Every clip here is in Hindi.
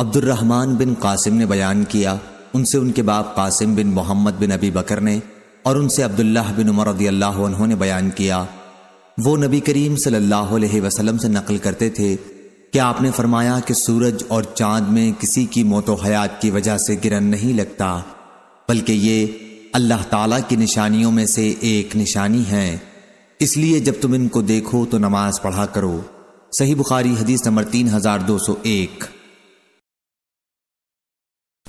अब्दुलरहमान बिन कासिम ने बयान किया उनसे उनके बाप कासिम बिन मोहम्मद बिन अबी बकर ने और उनसे अब्दुल्लाह बिन उमर उन्होंने ने बयान किया वो नबी करीम सल्लल्लाहु अलैहि वसल्लम से नकल करते थे कि आपने फरमाया कि सूरज और चांद में किसी की मौत हयात की वजह से गिरन नहीं लगता बल्कि ये अल्लाह ताला की निशानियों में से एक निशानी है इसलिए जब तुम इनको देखो तो नमाज पढ़ा करो सही बुखारी हदीस नंबर तीन हजार दो सौ एक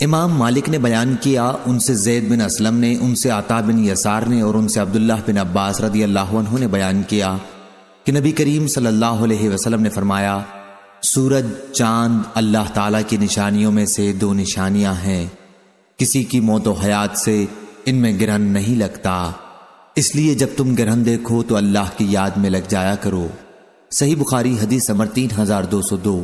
इमाम मालिक ने बयान किया उनसे जैद बिन असलम ने उनसे आता बिन यसार ने और उनसे अब्दुल्ला बिन अब्बास रदी अल्लाह ने बयान किया कि नबी करीम सल्लल्लाहु अलैहि वसल्लम ने फरमाया सूरज चांद अल्लाह ताला की निशानियों में से दो निशानियां हैं किसी की मौत हयात से इनमें ग्रहण नहीं लगता इसलिए जब तुम ग्रहण देखो तो अल्लाह की याद में लग जाया करो सही बुखारी हदीस समर तीन हजार दो सौ दो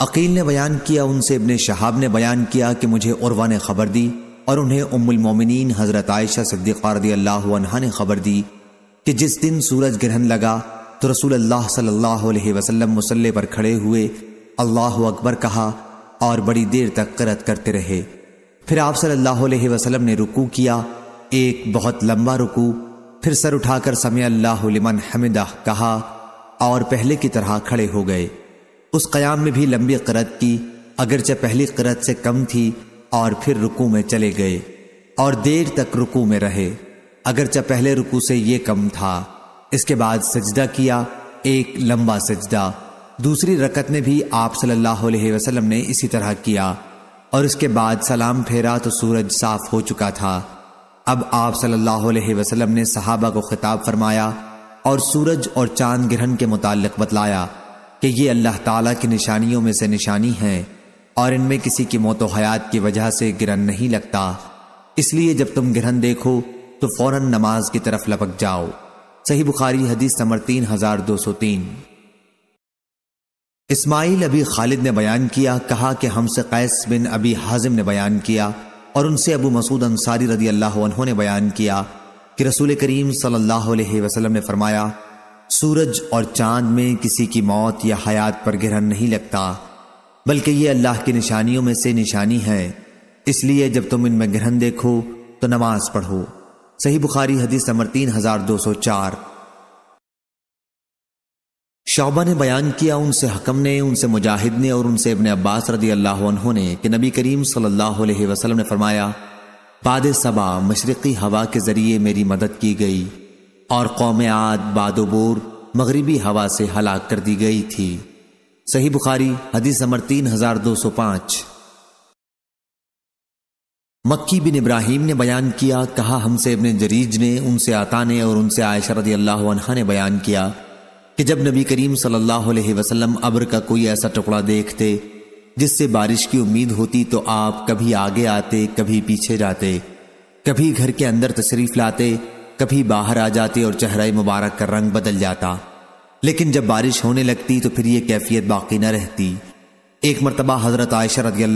अकील ने बयान किया उनसे इबन शहाब ने बयान किया कि मुझे उर्वा ने खबर दी और उन्हें उम्मिन हज़रत आयशा सद्दीक़ा रदी अल्लाह ने खबर दी कि जिस दिन सूरज ग्रहण लगा तो रसूल अल्लाह सल्लल्लाहु अलैहि वसल्लम मुसल्ले पर खड़े हुए अल्लाह अकबर कहा और बड़ी देर तक करत करते रहे फिर आप सल्लल्लाहु अलैहि वसल्लम ने रुकू किया एक बहुत लंबा रुकू फिर सर उठाकर समय अल्लाह लिमन हमिदा कहा और पहले की तरह खड़े हो गए उस कयाम में भी लंबी करत की अगरचे पहली करत से कम थी और फिर रुकू में चले गए और देर तक रुकू में रहे अगरचे पहले रुकू से ये कम था इसके बाद सजदा किया एक लंबा सजदा दूसरी रकत में भी आप सल्लल्लाहु अलैहि वसल्लम ने इसी तरह किया और इसके बाद सलाम फेरा तो सूरज साफ हो चुका था अब आप सल्लल्लाहु अलैहि वसल्लम ने सहाबा को खिताब फरमाया और सूरज और चांद ग्रहण के मुतालिक बतलाया कि ये अल्लाह ताला की निशानियों में से निशानी है और इनमें किसी की मौत हयात की वजह से ग्रहण नहीं लगता इसलिए जब तुम गिरन देखो तो फौरन नमाज की तरफ लपक जाओ सही बुखारी हदीस समर तीन हजार दो सौ तीन इस्माइल अभी खालिद ने बयान किया कहा कि हमसे कैस बिन अभी हाजिम ने बयान किया और उनसे अबू मसूद अंसारी रदी अल्लाह ने बयान किया कि रसूल करीम सल्लल्लाहु ने फरमाया सूरज और चांद में किसी की मौत या हयात पर ग्रहण नहीं लगता बल्कि ये अल्लाह की निशानियों में से निशानी है इसलिए जब तुम इनमें ग्रहण देखो तो नमाज पढ़ो सही बुखारी हदीस नंबर तीन हजार दो सौ चार शौबा ने बयान किया उनसे हकम ने उनसे मुजाहिद ने और उनसे अपने अब्बास रदी अल्लाह ने कि नबी करीम सल्लल्लाहु अलैहि वसल्लम ने फरमाया बाद सबा मशरक़ी हवा के ज़रिए मेरी मदद की गई और कौम आद बादोबोर मगरबी हवा से हलाक कर दी गई थी सही बुखारी हदीस नंबर तीन हजार दो सौ पांच मक्की बिन इब्राहिम ने बयान किया कहा हमसे अपने जरीज ने उनसे आता ने और उनसे आयशा अल्लाह ने बयान किया कि जब नबी करीम सल्लल्लाहु अलैहि वसल्लम अब्र का कोई ऐसा टुकड़ा देखते जिससे बारिश की उम्मीद होती तो आप कभी आगे आते कभी पीछे जाते कभी घर के अंदर तशरीफ लाते कभी बाहर आ जाते और चेहरा मुबारक का रंग बदल जाता लेकिन जब बारिश होने लगती तो फिर यह कैफियत बाकी न रहती एक मरतबा हज़रत आयशर रदी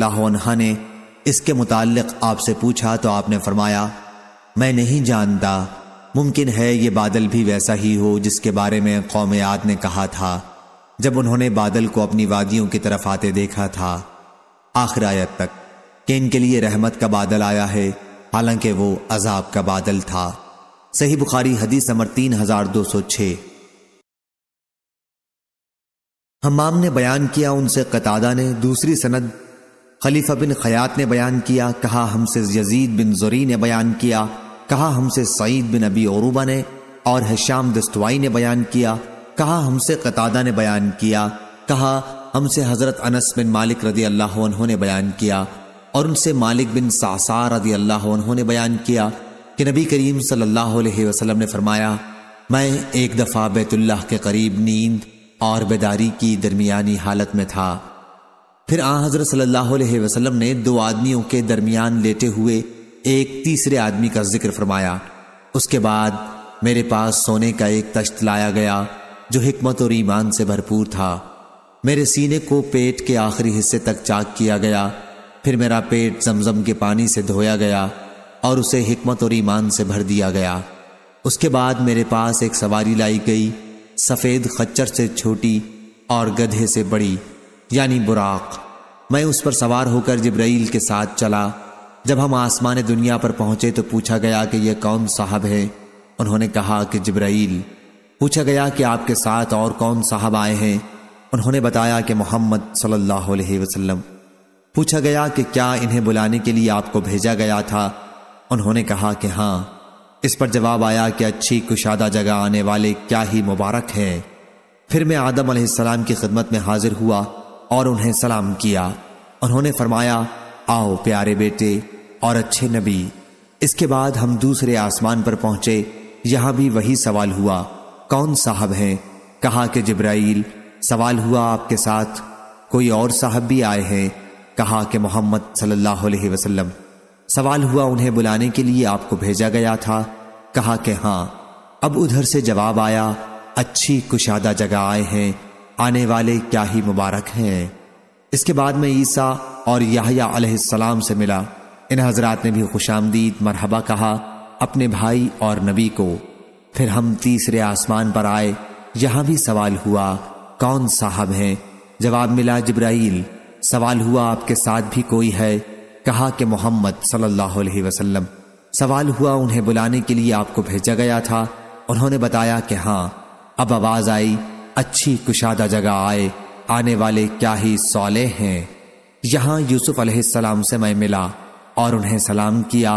ने इसके मुतालिक आपसे पूछा तो आपने फरमाया मैं नहीं जानता मुमकिन है ये बादल भी वैसा ही हो जिसके बारे में कौम याद ने कहा था जब उन्होंने बादल को अपनी वादियों की तरफ आते देखा था आखिर आयत तक कि इनके लिए रहमत का बादल आया है हालांकि वो अजाब का बादल था सही बुखारी हदीस नंबर तीन हजार दो सौ छः हमाम ने बयान किया उनसे कतादा ने दूसरी सनद खलीफा बिन खयात ने बयान किया कहा हमसे यजीद बिन जोरी ने बयान किया कहा हमसे सईद बिन अबी औरूबा ने और हश्याम दस्तवाई ने बयान किया कहा हमसे कतादा ने बयान किया कहा हमसे हजरत अनस बिन मालिक रदी अल्लाह ने बयान किया और उनसे मालिक बिन सासार रदी अल्लाह ने बयान किया कि नबी करीम सल्लल्लाहु अलैहि वसल्लम ने फरमाया मैं एक दफ़ा बैतुल्लाह के करीब नींद और बेदारी की दरमियानी हालत में था फिर आ हजरत सल्लल्लाहु अलैहि वसल्लम ने दो आदमियों के दरमियान लेटे हुए एक तीसरे आदमी का जिक्र फरमाया उसके बाद मेरे पास सोने का एक तश्त लाया गया जो हमत और ईमान से भरपूर था मेरे सीने को पेट के आखिरी हिस्से तक चाक किया गया फिर मेरा पेट जमजम के पानी से धोया गया और उसे हिकमत और ईमान से भर दिया गया उसके बाद मेरे पास एक सवारी लाई गई सफ़ेद खच्चर से छोटी और गधे से बड़ी यानी बुराक मैं उस पर सवार होकर जब्राइल के साथ चला जब हम आसमान दुनिया पर पहुंचे तो पूछा गया कि यह कौन साहब है उन्होंने कहा कि जब्राइल पूछा गया कि आपके साथ और कौन साहब आए हैं उन्होंने बताया कि मोहम्मद सल्लल्लाहु अलैहि वसल्लम पूछा गया कि क्या इन्हें बुलाने के लिए आपको भेजा गया था उन्होंने कहा कि हाँ इस पर जवाब आया कि अच्छी कुशादा जगह आने वाले क्या ही मुबारक हैं फिर मैं आदम सलाम की खिदमत में हाजिर हुआ और उन्हें सलाम किया उन्होंने फरमाया आओ प्यारे बेटे और अच्छे नबी इसके बाद हम दूसरे आसमान पर पहुंचे यहां भी वही सवाल हुआ कौन साहब हैं कहा कि जब्राइल सवाल हुआ आपके साथ कोई और साहब भी आए हैं कहा कि मोहम्मद सल्लल्लाहु अलैहि वसल्लम सवाल हुआ उन्हें बुलाने के लिए आपको भेजा गया था कहा कि हां अब उधर से जवाब आया अच्छी कुशादा जगह आए हैं आने वाले क्या ही मुबारक हैं इसके बाद में ईसा और याहयालाम से मिला इन हजरात ने भी खुशामदीद मरहबा कहा अपने भाई और नबी को फिर हम तीसरे आसमान पर आए यहां भी सवाल हुआ कौन साहब हैं जवाब मिला जब्राइल सवाल हुआ आपके साथ भी कोई है कहा कि मोहम्मद सल्लल्लाहु अलैहि वसल्लम सवाल हुआ उन्हें बुलाने के लिए आपको भेजा गया था उन्होंने बताया कि हाँ अब आवाज आई अच्छी कुशादा जगह आए आने वाले क्या ही सौले हैं यहाँ यूसुफ अलैहिस्सलाम से मैं मिला और उन्हें सलाम किया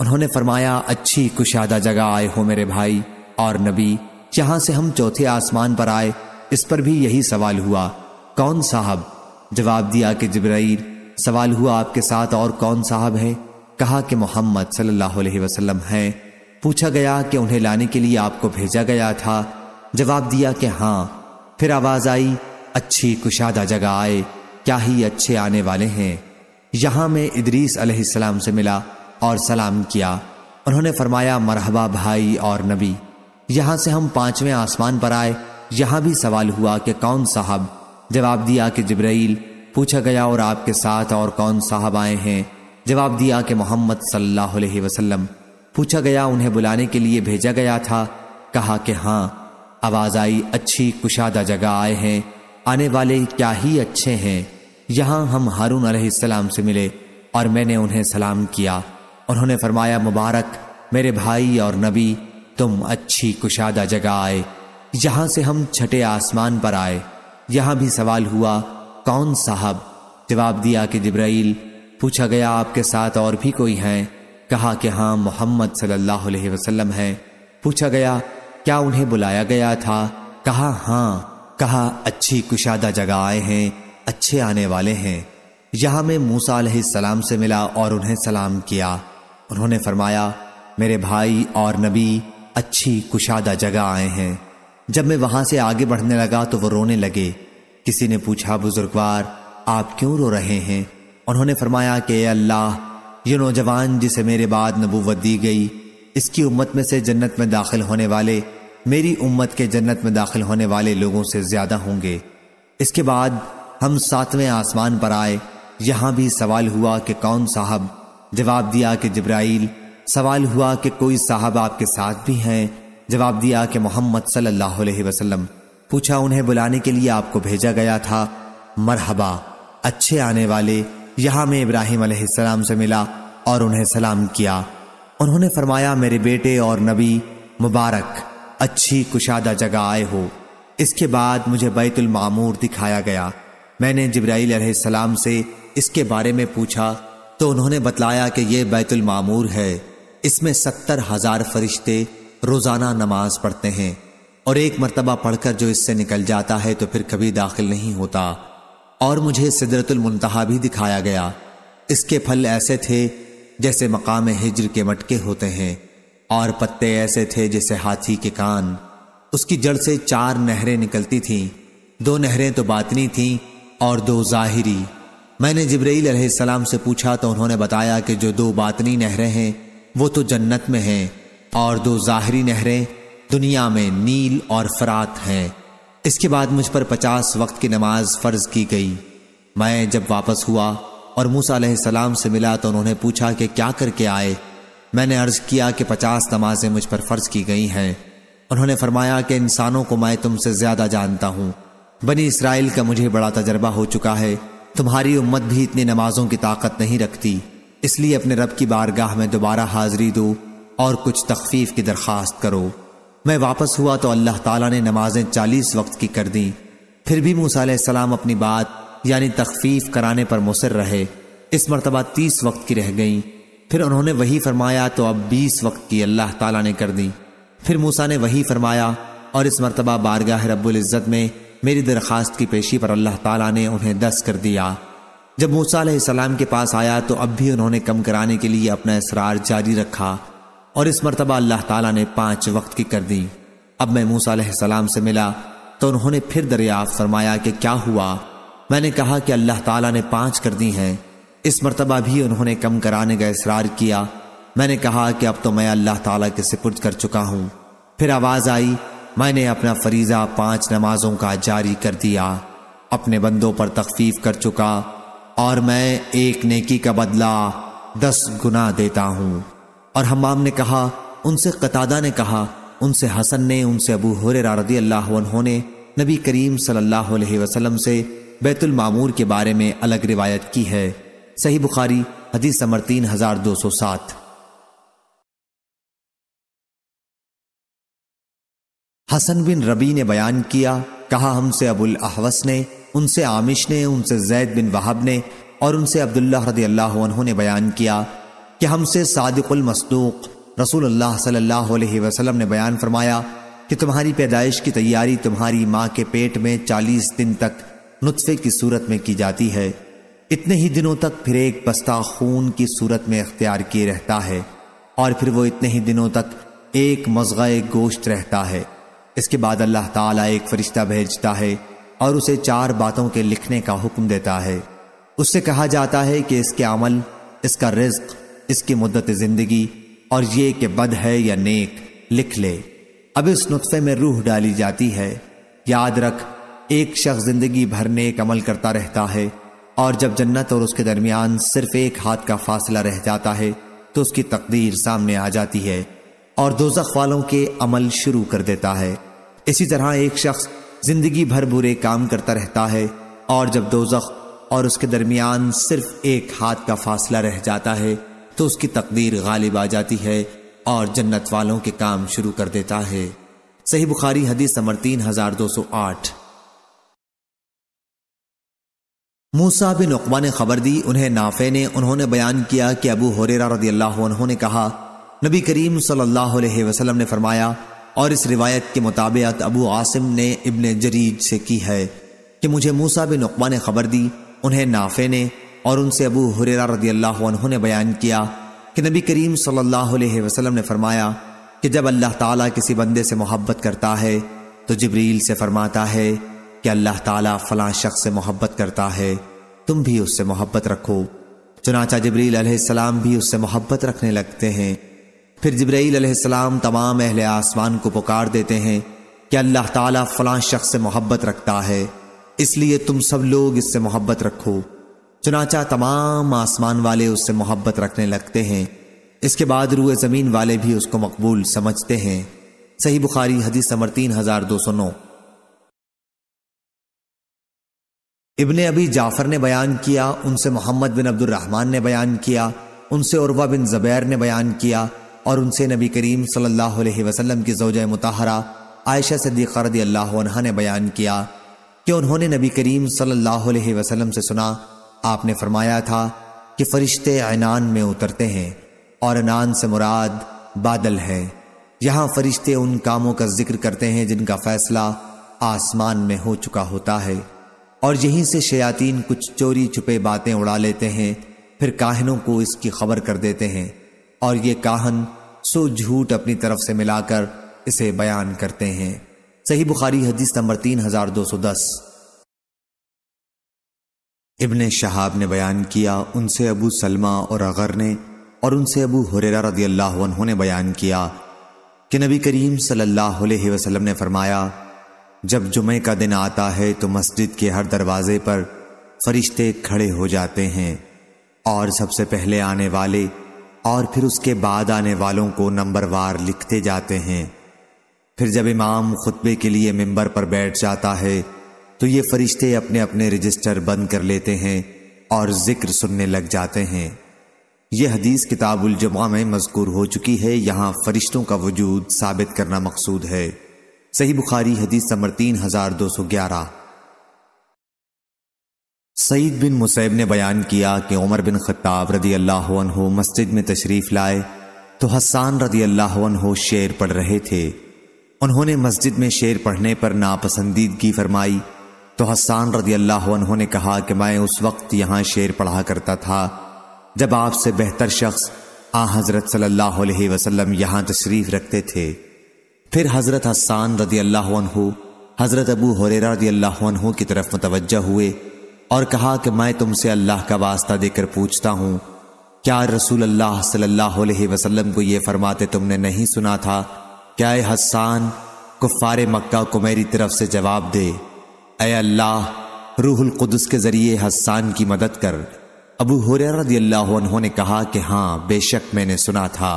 उन्होंने फरमाया अच्छी कुशादा जगह आए हो मेरे भाई और नबी यहाँ से हम चौथे आसमान पर आए इस पर भी यही सवाल हुआ कौन साहब जवाब दिया कि जबराइल सवाल हुआ आपके साथ और कौन साहब है कहा कि मोहम्मद सल्लल्लाहु अलैहि वसल्लम हैं पूछा गया कि उन्हें लाने के लिए आपको भेजा गया था जवाब दिया कि हाँ फिर आवाज आई अच्छी कुशादा जगह आए क्या ही अच्छे आने वाले हैं यहां मैं इदरीस अलैहिस्सलाम से मिला और सलाम किया उन्होंने फरमाया मरहबा भाई और नबी यहां से हम पांचवें आसमान पर आए यहां भी सवाल हुआ कि कौन साहब जवाब दिया कि जिब्राइल पूछा गया और आपके साथ और कौन साहब आए हैं जवाब दिया कि मोहम्मद सल्लल्लाहु अलैहि वसल्लम पूछा गया उन्हें बुलाने के लिए भेजा गया था कहा कि हाँ आवाज आई अच्छी कुशादा जगह आए हैं आने वाले क्या ही अच्छे हैं यहाँ हम हारून अलैहिस्सलाम से मिले और मैंने उन्हें सलाम किया उन्होंने फरमाया मुबारक मेरे भाई और नबी तुम अच्छी कुशादा जगह आए यहाँ से हम छठे आसमान पर आए यहाँ भी सवाल हुआ कौन साहब जवाब दिया कि जिब्राइल पूछा गया आपके साथ और भी कोई हैं कहा कि हाँ मोहम्मद सल्लल्लाहु अलैहि वसल्लम हैं पूछा गया क्या उन्हें बुलाया गया था कहा हाँ कहा अच्छी कुशादा जगह आए हैं अच्छे आने वाले हैं यहाँ मैं मूसा सलाम से मिला और उन्हें सलाम किया उन्होंने फरमाया मेरे भाई और नबी अच्छी कुशादा जगह आए हैं जब मैं वहां से आगे बढ़ने लगा तो वो रोने लगे किसी ने पूछा बुजुर्गवार आप क्यों रो रहे हैं उन्होंने फरमाया कि अल्लाह ये नौजवान जिसे मेरे बाद नबूवत दी गई इसकी उम्मत में से जन्नत में दाखिल होने वाले मेरी उम्मत के जन्नत में दाखिल होने वाले लोगों से ज्यादा होंगे इसके बाद हम सातवें आसमान पर आए यहां भी सवाल हुआ कि कौन साहब जवाब दिया कि जब्राइल सवाल हुआ कि कोई साहब आपके साथ भी हैं जवाब दिया कि मोहम्मद सल्लल्लाहु अलैहि वसल्लम पूछा उन्हें बुलाने के लिए आपको भेजा गया था मरहबा अच्छे आने वाले यहाँ मैं इब्राहिम अलैहिस्सलाम से मिला और उन्हें सलाम किया उन्होंने फरमाया मेरे बेटे और नबी मुबारक अच्छी कुशादा जगह आए हो इसके बाद मुझे बैतुल मामूर दिखाया गया मैंने जब्राईल अलैहिस्सलाम से इसके बारे में पूछा तो उन्होंने बतलाया कि यह बैतुल मामूर है इसमें सत्तर हजार फरिश्ते रोजाना नमाज पढ़ते हैं और एक मरतबा पढ़कर जो इससे निकल जाता है तो फिर कभी दाखिल नहीं होता और मुझे सिदरतुल मुंतहा भी दिखाया गया इसके फल ऐसे थे जैसे मकाम हिजर के मटके होते हैं और पत्ते ऐसे थे जैसे हाथी के कान उसकी जड़ से चार नहरें निकलती थीं दो नहरें तो बातनी थीं और दो जाहिरी मैंने जबरील सलाम से पूछा तो उन्होंने बताया कि जो दो बातनी नहरें हैं वो तो जन्नत में हैं और दो जाहरी नहरें दुनिया में नील और फरात हैं इसके बाद मुझ पर पचास वक्त की नमाज फ़र्ज की गई मैं जब वापस हुआ और मूसा सलाम से मिला तो उन्होंने पूछा कि क्या करके आए मैंने अर्ज़ किया कि पचास नमाजें मुझ पर फ़र्ज की गई हैं उन्होंने फरमाया कि इंसानों को मैं तुमसे ज़्यादा जानता हूँ बनी इसराइल का मुझे बड़ा तजर्बा हो चुका है तुम्हारी उम्मत भी इतनी नमाजों की ताकत नहीं रखती इसलिए अपने रब की बारगाह में दोबारा हाजिरी दो और कुछ तखफीफ की दरख्वास्त करो मैं वापस हुआ तो अल्लाह ताला ने नमाजें चालीस वक्त की कर दी फिर भी मूसा अपनी बात यानी तखफीफ कराने पर मुसर रहे इस मरतबा तीस वक्त की रह गई फिर उन्होंने वही फरमाया तो अब बीस वक्त की अल्लाह ताला ने कर दी फिर मूसा ने वही फरमाया और इस मरतबा बारगाह रब्बुल इज़्ज़त में मेरी दरख्वास्त की पेशी पर अल्लाह ताला ने उन्हें दस कर दिया जब मूसा सलाम के पास आया तो अब भी उन्होंने कम कराने के लिए अपना इसरार जारी रखा और इस मरतबा अल्लाह ताला ने पांच वक्त की कर दी अब मैं मूसा सलाम से मिला तो उन्होंने फिर दरिया फरमाया कि क्या हुआ मैंने कहा कि अल्लाह ताला ने पांच कर दी हैं इस मरतबा भी उन्होंने कम कराने का इसरार किया मैंने कहा कि अब तो मैं अल्लाह ताला के सिपुर्द कर चुका हूँ फिर आवाज़ आई मैंने अपना फरीजा पांच नमाजों का जारी कर दिया अपने बंदों पर तकफीफ कर चुका और मैं एक नेकी का बदला दस गुना देता हूँ और हमाम ने कहा उनसे कतादा ने कहा उनसे हसन ने उनसे अबू हुर रदी अल्लाह ने नबी करीम सल्लल्लाहु अलैहि वसल्लम से बैतुल मामूर के बारे में अलग रिवायत की है सही बुखारी हदीस समर तीन हजार दो सौ सात हसन बिन रबी ने बयान किया कहा हमसे अबुल अहवस ने उनसे आमिश ने उनसे जैद बिन वहाब ने और उनसे अब्दुल्ला रदी अल्लाह ने बयान किया कि हमसे सादिकुल मसदूक रसूल अल्लाह सल्लल्लाहु अलैहि वसल्लम ने बयान फरमाया कि तुम्हारी पैदाइश की तैयारी तुम्हारी माँ के पेट में चालीस दिन तक नुतफे की सूरत में की जाती है इतने ही दिनों तक फिर एक बस्ता खून की सूरत में अख्तियार किए रहता है और फिर वो इतने ही दिनों तक एक मजगा गोश्त रहता है इसके बाद अल्लाह ताला एक फरिश्ता भेजता है और उसे चार बातों के लिखने का हुक्म देता है उससे कहा जाता है कि इसके अमल इसका रिज्क इसकी मुद्दत जिंदगी और ये कि बद है या नेक लिख ले अब इस नुस्खे में रूह डाली जाती है याद रख एक शख्स जिंदगी भर नेक अमल करता रहता है और जब जन्नत और उसके दरमियान सिर्फ एक हाथ का फासला रह जाता है तो उसकी तकदीर सामने आ जाती है और दोजख वालों के अमल शुरू कर देता है इसी तरह एक शख्स जिंदगी भर बुरे काम करता रहता है और जब दोजख और उसके दरमियान सिर्फ एक हाथ का फासला रह जाता है तो उसकी तकदीर गालिब आ जाती है और जन्नत वालों के काम शुरू कर देता है सही बुखारी हदीस नंबर तीन हजार दो सौ आठ मूसा बिन उकबा ने खबर दी उन्हें नाफे ने उन्होंने बयान किया कि अबू हुरेरा रदी अल्लाह ने कहा नबी करीम सल्लल्लाहु अलैहि वसल्लम ने फरमाया और इस रिवायत के मुताबिक अबू आसिम ने इब्ने जरीज से की है कि मुझे मूसा बिन उकबा ने खबर दी उन्हें नाफे ने और उनसे अबू हुरेरा रदी अल्लाह ने बयान किया कि नबी करीम सल्लल्लाहु अलैहि वसल्लम ने फरमाया कि जब अल्लाह ताला किसी बंदे से मोहब्बत करता है तो जबरील से फरमाता है कि अल्लाह ताला फला शख्स से मोहब्बत करता है तुम भी उससे मोहब्बत रखो चुनाचा जबरील अलैहिस्सलाम भी उससे मोहब्बत रखने लगते हैं फिर जबरील अलैहिस्सलाम तमाम अहल आसमान को पुकार देते हैं कि अल्लाह ताला फला शख्स से मोहब्बत रखता है इसलिए तुम सब लोग इससे मोहब्बत रखो चुनाचा तमाम आसमान वाले उससे मोहब्बत रखने लगते हैं इसके बाद रूए ज़मीन वाले भी उसको मकबूल समझते हैं सही बुखारी हदीस समर तीन हजार दो सौ नौ इबन अबी जाफर ने बयान किया उनसे मोहम्मद बिन अब्दुलरहमान ने बयान किया उनसे उर्वा बिन जबैर ने बयान किया और उनसे नबी करीम सल्लल्लाहु अलैहि वसल्लम की जोज मुताहरा आयशा सद्दीक़ा रदी अल्लाह ने बयान किया कि उन्होंने नबी करीम सल्लल्लाहु अलैहि वसल्लम से सुना आपने फरमाया था कि फरिश्ते ऐनान में उतरते हैं और अनान से मुराद बादल है यहां फरिश्ते उन कामों का जिक्र करते हैं जिनका फैसला आसमान में हो चुका होता है और यहीं से शयातीन कुछ चोरी छुपे बातें उड़ा लेते हैं फिर काहनों को इसकी खबर कर देते हैं और ये काहन सो झूठ अपनी तरफ से मिलाकर इसे बयान करते हैं सही बुखारी हदीस नंबर तीन हजार दो सौ दस इबन शहाब ने बयान किया उनसे अबू सलमा और अगर ने और उनसे अबू हुरेरा रदी अल्लाह ने बयान किया कि नबी करीम सल्लल्लाहु अलैहि वसल्लम ने फरमाया जब जुमे का दिन आता है तो मस्जिद के हर दरवाजे पर फरिश्ते खड़े हो जाते हैं और सबसे पहले आने वाले और फिर उसके बाद आने वालों को नंबरवार लिखते जाते हैं फिर जब इमाम खुतबे के लिए मंबर पर बैठ जाता है तो ये फरिश्ते अपने अपने रजिस्टर बंद कर लेते हैं और जिक्र सुनने लग जाते हैं यह हदीस किताबुल जमा में मजकूर हो चुकी है यहाँ फरिश्तों का वजूद साबित करना मकसूद है सही बुखारी हदीस नंबर तीन हजार दो सौ ग्यारह सईद बिन मुसैब ने बयान किया कि उमर बिन खत्ताब रदी अल्लाह मस्जिद में तशरीफ लाए तो हसान रदी अल्लाह शेर पढ़ रहे थे उन्होंने मस्जिद में शेर पढ़ने पर नापसंदीदगी फरमाई तो हसान रदी अल्लाह ने कहा कि मैं उस वक्त यहाँ शेर पढ़ा करता था जब आपसे बेहतर शख्स आ हजरत सल्लल्लाहु अलैहि वसल्लम यहाँ तशरीफ रखते थे फिर हजरत हसान रदी अल्लाह हजरत अबू हरेरा रदी अल्लाह की तरफ मुतवजह हुए और कहा कि मैं तुमसे अल्लाह का वास्ता देकर पूछता हूँ क्या रसूल अल्लाह सल्लल्लाहु अलैहि वसल्लम को ये फरमाते तुमने नहीं सुना था क्या हसान कुफ़ार मक्का को मेरी तरफ से जवाब दे अय अल्लाह रूहुल कुदस के ज़रिए हसान की मदद कर अबू हुरर ने कहा कि हाँ बेशक मैंने सुना था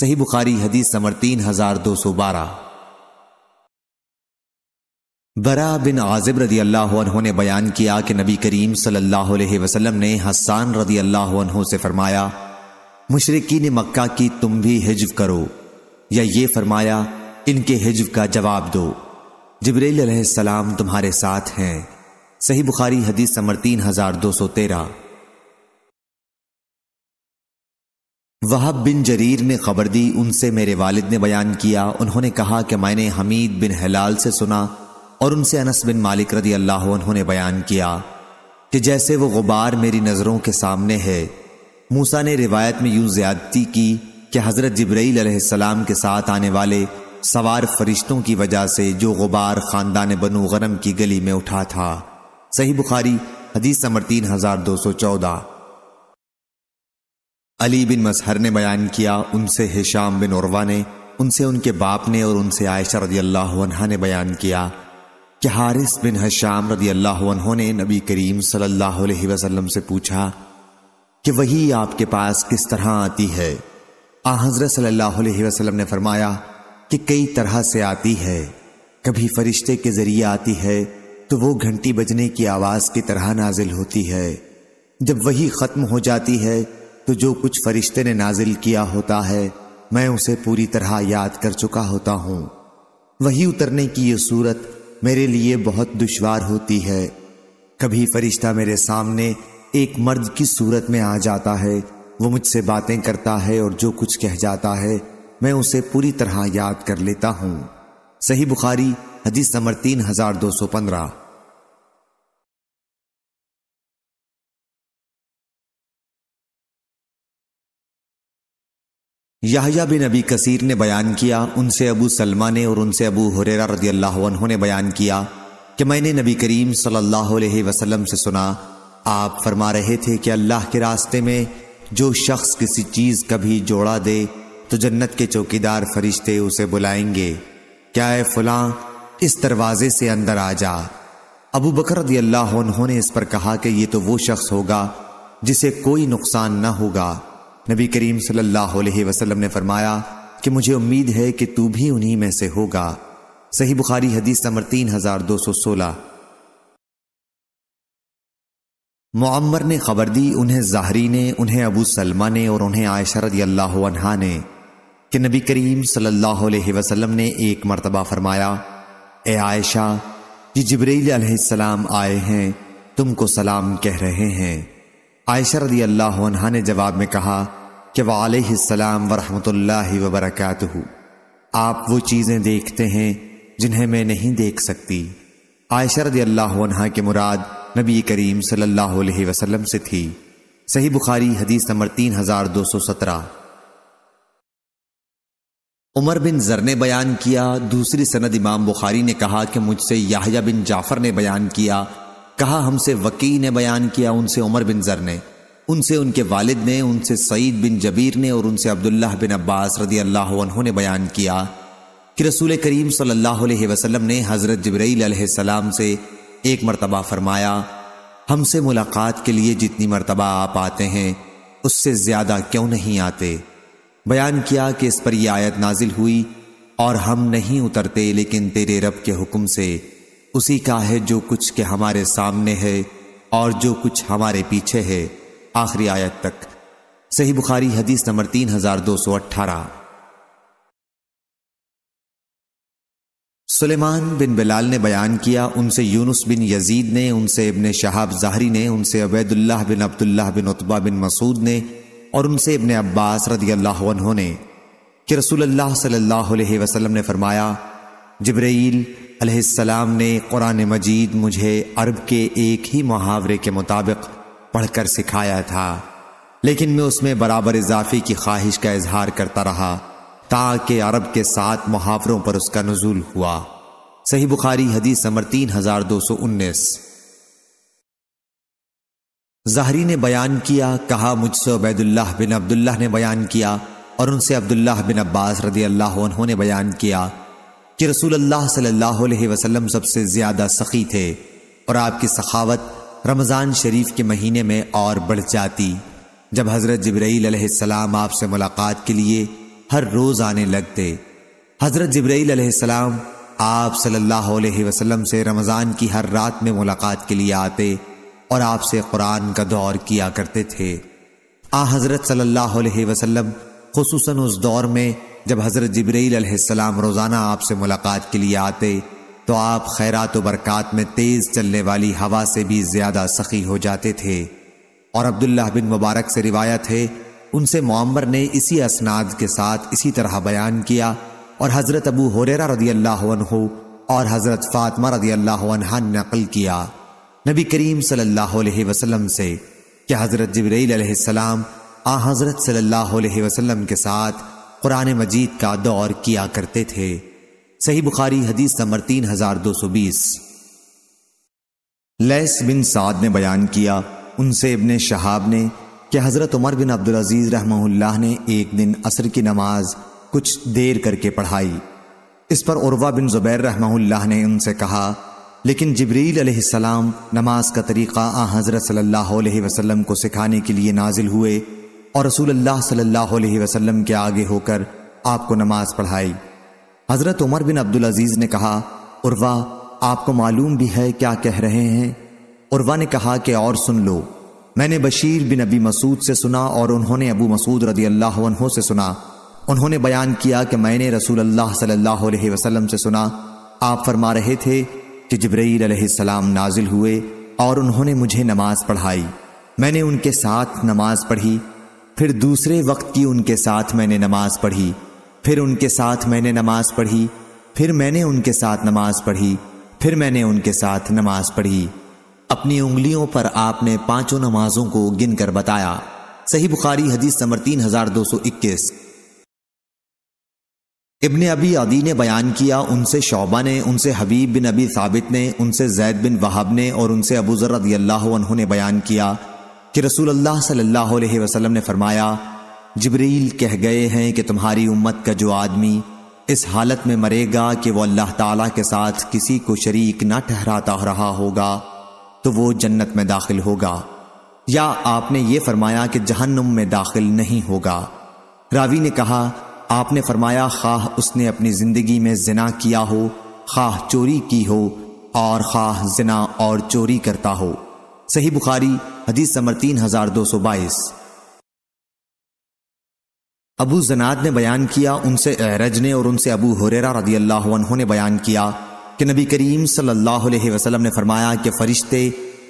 सही बुखारी हदीस नंबर तीन हजार दो सौ बारह बरा बिन आजिब रदी अल्लाह ने बयान किया कि नबी करीम सल्लल्लाहु अलैहि वसल्लम ने हसान रदी अल्लाह से फरमाया मुशरकिन मक्का की तुम भी हिजव करो या ये फरमाया इनके हिजव का जवाब दो जबरील सलाम तुम्हारे साथ हैं सही बुखारी हदीस समर तीन हजार दो सौ तेरह वहाब बिन जरीर ने खबर दी उनसे मेरे वालिद ने बयान किया उन्होंने कहा कि मैंने हमीद बिन हलाल से सुना और उनसे अनस बिन मालिक रदी अल्लाह उन्होंने बयान किया कि जैसे वो गुबार मेरी नज़रों के सामने है मूसा ने रिवायत में यूं ज्यादती की कि हज़रत जबरील सलाम के साथ आने वाले सवार फरिश्तों की वजह से जो गुबार खानदान बनू गरम की गली में उठा था सही बुखारी हदीस समर तीन हजार दो सौ चौदह अली बिन मसहर ने बयान किया उनसे हिशाम बिन उर्वा ने उनसे उनके बाप ने और उनसे आयशा रजी अल्लाह ने बयान किया कि हारिस बिन हशाम रदी अल्लाह ने नबी करीम सल्लल्लाहु अलैहि वसल्लम से पूछा कि वही आपके पास किस तरह आती है आ हजरत सल्लल्लाहु अलैहि वसल्लम ने फरमाया कि कई तरह से आती है कभी फरिश्ते के जरिए आती है तो वो घंटी बजने की आवाज की तरह नाजिल होती है जब वही खत्म हो जाती है तो जो कुछ फरिश्ते ने नाजिल किया होता है मैं उसे पूरी तरह याद कर चुका होता हूँ वही उतरने की ये सूरत मेरे लिए बहुत दुश्वार होती है कभी फरिश्ता मेरे सामने एक मर्द की सूरत में आ जाता है वो मुझसे बातें करता है और जो कुछ कह जाता है मैं उसे पूरी तरह याद कर लेता हूं सही बुखारी हदीस नंबर तीन हजार दो सौ पंद्रह याहिया बिन अबी कसीर ने बयान किया उनसे अबू सलमा ने और उनसे अबू हुरेरा रदी अल्लाह ने बयान किया कि मैंने नबी करीम सल्लल्लाहु अलैहि वसल्लम से सुना आप फरमा रहे थे कि अल्लाह के रास्ते में जो शख्स किसी चीज़ कभी जोड़ा दे तो जन्नत के चौकीदार फरिश्ते उसे बुलाएंगे क्या है फुला इस दरवाजे से अंदर आ जा अबू बकर अल्लाह इस पर कहा कि ये तो वो शख्स होगा जिसे कोई नुकसान ना होगा नबी करीम सल्लल्लाहु अलैहि वसल्लम ने फरमाया कि मुझे उम्मीद है कि तू भी उन्हीं में से होगा सही बुखारी हदीस नंबर तीन हजार दो सौ सोलह मोम्मर ने खबर दी उन्हें जाहरी ने उन्हें अबू सलमा ने और उन्हें आयशरदी अल्लाह ने कि नबी करीम सल्लल्लाहु अलैहि वसल्लम ने एक मरतबा फरमाया ए आयशा जी जबरील अलैहिस्सलाम आए हैं तुमको सलाम कह रहे हैं आयशा रदी अल्लाह ने जवाब में कहा कि वालेसलाम वरहमतुल्ला वबरक आप वो चीज़ें देखते हैं जिन्हें मैं नहीं देख सकती आयशा रदी अल्लाह के मुराद नबी करीम सल्लल्लाहु अलैहि वसल्लम से थी सही बुखारी हदीस नंबर तीन हजार दो सौ सत्रह उमर बिन जर ने बयान किया दूसरी सनद इमाम बुखारी ने कहा कि मुझसे याहिया बिन जाफर ने बयान किया कहा हमसे वकी ने बयान किया उनसे उमर बिन जर ने उनसे उनके वालिद ने उनसे सईद बिन जबीर ने और उनसे अब्दुल्ला बिन अब्बास रदी अल्लाह ने बयान किया कि रसूल करीम सल्लल्लाहु अलैहि ने हज़रत जबरील से एक मरतबा फरमाया हमसे मुलाकात के लिए जितनी मरतबा आप आते हैं उससे ज़्यादा क्यों नहीं आते बयान किया कि इस पर यह आयत नाजिल हुई और हम नहीं उतरते लेकिन तेरे रब के हुक्म से उसी का है जो कुछ के हमारे सामने है और जो कुछ हमारे पीछे है आखिरी आयत तक सही बुखारी हदीस नंबर तीन हजार दो सौ अट्ठारह सुलेमान बिन बिलाल ने बयान किया उनसे यूनुस बिन यजीद ने उनसे इबन शहाब जाहरी ने उनसे अबैदुल्लाह बिन अब्दुल्लाह बिन उतबा बिन मसूद ने और उनसे इबन अब्बास रदी अल्लाह ने कि रसूल अल्लाह सल्लल्लाहु अलैहि वसल्लम ने फरमाया जबरील अलैहिस्सलाम ने कुरान मजीद मुझे अरब के एक ही मुहावरे के मुताबिक पढ़कर सिखाया था लेकिन मैं उसमें बराबर इजाफे की ख्वाहिश का इजहार करता रहा ताकि अरब के सात मुहावरों पर उसका नजूल हुआ सही बुखारी हदीस समर तीन हजार दो सौ उन्नीस जहरी ने बयान किया कहा मुझसे उबैदुल्लाह बिन अब्दुल्लाह ने बयान किया और उनसे अब्दुल्लाह बिन अब्बास रदी अल्लाह ने बयान किया कि रसूल अल्लाह सल्लल्लाहु अलैहि वसल्लम सबसे ज़्यादा सखी थे और आपकी सखावत रमज़ान शरीफ के महीने में और बढ़ जाती जब हज़रत जब्राईसम आपसे मुलाकात के लिए हर रोज़ आने लगते हज़रत जब्राईसम आप सल्लल्लाहु अलैहि वसल्लम से रमज़ान की हर रात में मुलाकात के लिए आते और आपसे कुरान का दौर किया करते थे आ हज़रत सल्लल्लाहु अलैहि वसल्लम उस दौर में जब हज़रत जबरीसम रोज़ाना आपसे मुलाकात के लिए आते तो आप खैरात बरक़ात में तेज़ चलने वाली हवा से भी ज़्यादा सखी हो जाते थे और अब्दुल्ला बिन मुबारक से रिवायत है उनसे मम्बर ने इसी असनाद के साथ इसी तरह बयान किया और हज़रत अबू हुरेरा रदी अल्लाह और हज़रत फ़ातमा रदी अल्लाह नकल किया नबी करीम सल्लल्लाहु अलैहि वसल्लम से कि हज़रत जबरीसम आ हज़रत सल्लल्लाहु अलैहि वसल्लम के साथ कुरान मजीद का दौर किया करते थे सही बुखारी हदीस नंबर तीन हजार दो सौ बीस लैस बिन साद ने बयान किया उनसे इबन शहाब ने कि हज़रत उमर बिन अब्दुल अजीज़ रहमहुल्लाह ने एक दिन असर की नमाज कुछ देर करके पढ़ाई इस पर उर्वा बिन जुबैर रहमहुल्लाह ने उनसे कहा लेकिन जबरील नमाज का तरीक़ा आ हज़रत सल्लाम को सिखाने के लिए नाजिल हुए और रसूल सल्लाह वसलम के आगे होकर आपको नमाज पढ़ाई हज़रत उमर बिन अब्दुल अजीज़ ने कहा उर्वा आपको मालूम भी है क्या कह रहे हैं उर्वा ने कहा कि और सुन लो मैंने बशीर बिन अबी मसूद से सुना और उन्होंने अबू मसूद रदी अल्लाह से सुना उन्होंने बयान किया कि मैंने रसूल अल्लाह सल्लल्लाहु से सुना आप फरमा रहे थे कि जब्रैल सलाम नाजिल हुए और उन्होंने मुझे नमाज पढ़ाई मैंने उनके साथ नमाज पढ़ी फिर दूसरे वक्त की उनके साथ मैंने नमाज पढ़ी फिर उनके साथ मैंने नमाज पढ़ी फिर मैंने उनके साथ नमाज पढ़ी फिर मैंने उनके साथ नमाज पढ़ी अपनी उंगलियों पर आपने पांचों नमाजों को गिनकर बताया सही बुखारी हदीस समर तीन हजार दो सौ इक्कीस इबन अबी अदी ने बयान किया उनसे शोबा ने उनसे हबीब बिन अबी साबित ने उनसे जैद बिन वहाब ने और उनसे अबू जरदी अल्लाह ने बयान किया कि रसूल अल्लाह सल्लल्लाहु अलैहि वसल्लम ने फरमाया जबरील कह गए हैं कि तुम्हारी उम्मत का जो आदमी इस हालत में मरेगा कि वह अल्लाह तला के साथ किसी को शरीक ना ठहराता रहा होगा तो वो जन्नत में दाखिल होगा या आपने ये फरमाया कि जहन्नुम में दाखिल नहीं होगा रावी ने कहा आपने फरमाया खाह उसने अपनी ज़िंदगी में जिना किया हो खाह चोरी की हो और खाह जिना और चोरी करता हो सही बुखारी हदीस समर तीन हजार दो सौ बाईस अबू जनाद ने बयान किया उनसे एरज ने और उनसे अबू हुरेरा रदी अल्लाह ने बयान किया कि नबी करीम सल्लल्लाहु अलैहि वसल्लम ने फरमाया कि फरिश्ते